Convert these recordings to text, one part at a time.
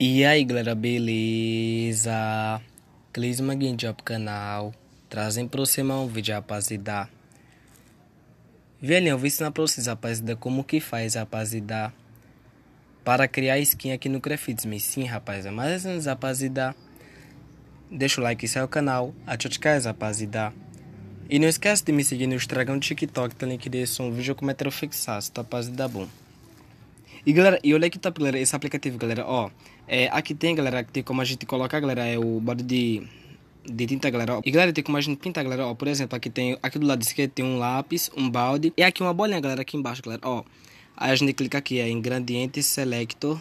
E aí galera, beleza? Clisma Game Job canal Trazem pra você mais um vídeo, rapazida Velhinho, eu vou ensinar pra vocês, rapazida Como que faz, rapazida Para criar skin aqui no Crafts Me sim, rapaziada, mas antes, rapazida Deixa o like e sai o canal Atchotchkais, rapazida E não esquece de me seguir no Instagram no TikTok Tem link de som, vídeo com metrofixaço, tá, rapaziada. bom e galera, e olha que top, galera, esse aplicativo, galera, ó. É, aqui tem, galera, que tem como a gente colocar, galera, é o bode de, de tinta, galera. Ó. E galera, tem como a gente pintar, galera, ó. Por exemplo, aqui tem, aqui do lado esquerdo tem um lápis, um balde. E aqui uma bolinha, galera, aqui embaixo, galera, ó. Aí a gente clica aqui, é ingrediente selector.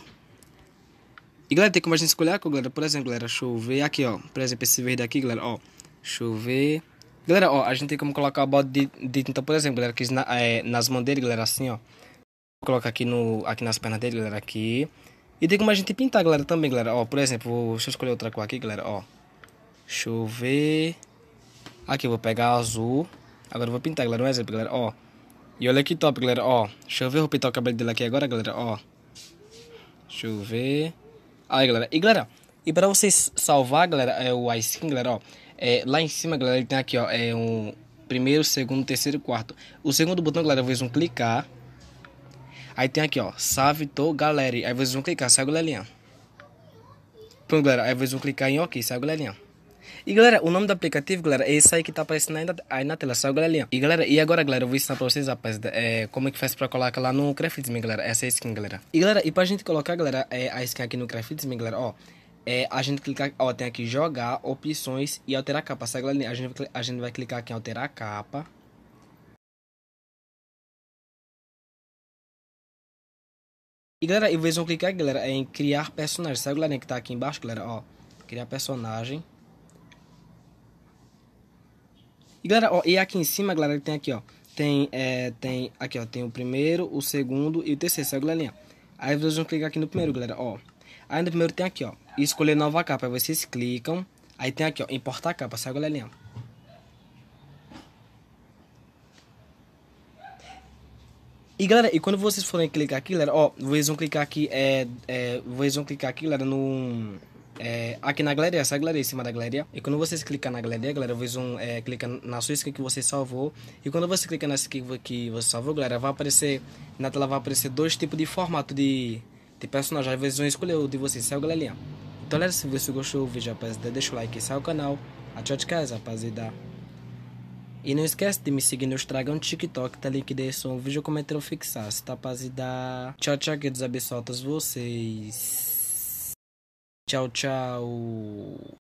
E galera, tem como a gente escolher a cor, galera. Por exemplo, galera, chover aqui, ó. Por exemplo, esse verde aqui, galera, ó. Chover. Galera, ó, a gente tem como colocar o balde de, de tinta, por exemplo, galera, que na, é, nas mãos dele, galera, assim, ó coloca aqui, no, aqui nas pernas dele, galera, aqui. E tem como a gente pintar, galera, também, galera. Ó, por exemplo, vou, deixa eu escolher outra cor aqui, galera, ó. Deixa eu ver. Aqui, eu vou pegar azul. Agora eu vou pintar, galera, um exemplo, galera, ó. E olha que top, galera, ó. Deixa eu ver, vou pintar o cabelo dele aqui agora, galera, ó. Deixa eu ver. Aí, galera. E, galera, e pra vocês salvar, galera, é o iSkin, galera, ó. É, lá em cima, galera, ele tem aqui, ó, é um primeiro, segundo, terceiro, quarto. O segundo botão, galera, vocês vão clicar. Aí tem aqui, ó, save to gallery. Aí vocês vão clicar, sai a galerinha. Pronto, galera, aí vocês vão clicar em OK, sai a galerinha. E galera, o nome do aplicativo, galera, é esse aí que tá aparecendo aí na, aí na tela, saiu galerinha. E galera, e agora, galera, eu vou ensinar pra vocês, rapaz, é, como é que faz pra colocar lá no Craftsman, galera, essa é skin, galera. E galera, e pra gente colocar, galera, é, a skin aqui no Craftsman, galera, ó, é, a gente clicar, ó, tem aqui jogar, opções e alterar a capa, sai galerinha, a gente, a gente vai clicar aqui em alterar a capa. E galera, e vocês vão clicar galera, é em criar personagem. Sabe, galera, que tá aqui embaixo, galera? Ó, criar personagem. E galera, ó, e aqui em cima, galera, tem aqui, ó. Tem, é, tem, aqui, ó, tem o primeiro, o segundo e o terceiro, sabe, galerinha? Aí vocês vão clicar aqui no primeiro, galera, ó. Aí no primeiro tem aqui, ó, escolher nova capa. Aí vocês clicam, aí tem aqui, ó, importar capa, sabe, galerinha? E galera, e quando vocês forem clicar aqui, galera, ó, vocês vão clicar aqui, é, é vocês vão clicar aqui, galera, no... É, aqui na galeria, essa galeria, em cima da galeria. E quando vocês clicar na galeria, galera, vocês vão é, clicar na sua skin que você salvou. E quando você clica na skin que você salvou, galera, vai aparecer, na tela vai aparecer dois tipos de formato de, de personagem. Às vezes vão escolher o de vocês, saiu, galerinha? Então, galera, se você gostou do vídeo, rapaziada, deixa o like e sai o canal. Até de casa, rapaziada. E não esquece de me seguir no Instagram, TikTok, tá um vídeo comentário fixar, se tá dá Tchau, tchau, queridos absolutos, vocês. Tchau, tchau.